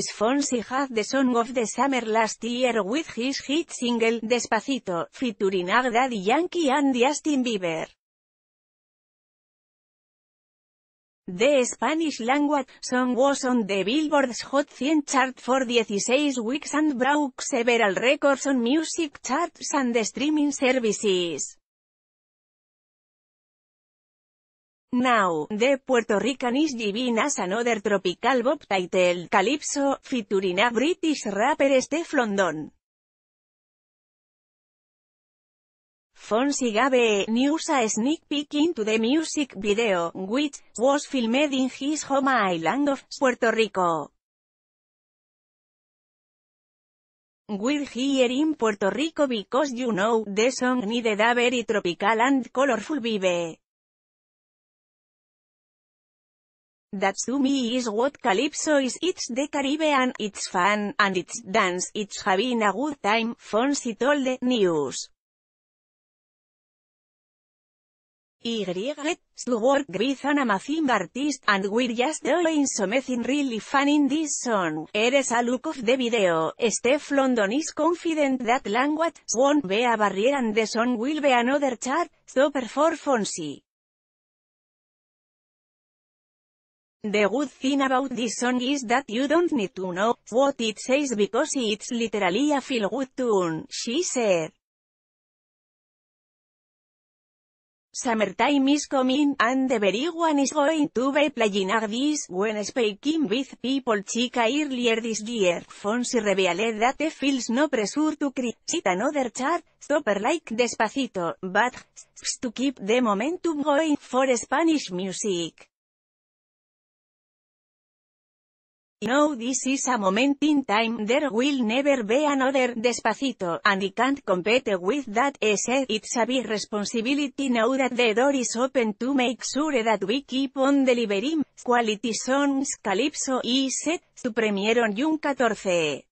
Luis Fonsi had the song of the summer last year with his hit single, Despacito, featuring Daddy Yankee and Justin Bieber. The Spanish language song was on the Billboard's Hot 100 chart for 16 weeks and broke several records on music charts and streaming services. Now, the Puerto Rican is giving us another tropical bob title, Calypso, featuring a British rapper Steph London. Fonsi gave news a sneak peek into the music video, which was filmed in his home island of Puerto Rico. We're here in Puerto Rico because you know, the song needed a very tropical and colorful vibe. me is what Calypso is, it's the Caribbean, it's fun, and it's dance, it's having a good time, Fonsi told the news. Y work with an amazing artist, and we're just doing something really fun in this song. Eres a look of the video. Steph London is confident that language won't be a barrier and the song will be another chart, so for Fonsi. The good thing about this song is that you don't need to know what it says because it's literally a feel-good tune, she said. Summertime is coming, and the very one is going to be playing this when speaking with people chica earlier this year. Fonsi revealed that feels no pressure to create another chart, super like Despacito, but to keep the momentum going for Spanish music. No this is a moment in time there will never be another despacito, and I can't compete with that he said it's a big responsibility now that the door is open to make sure that we keep on delivering, quality songs calypso y set, to premiere on 14.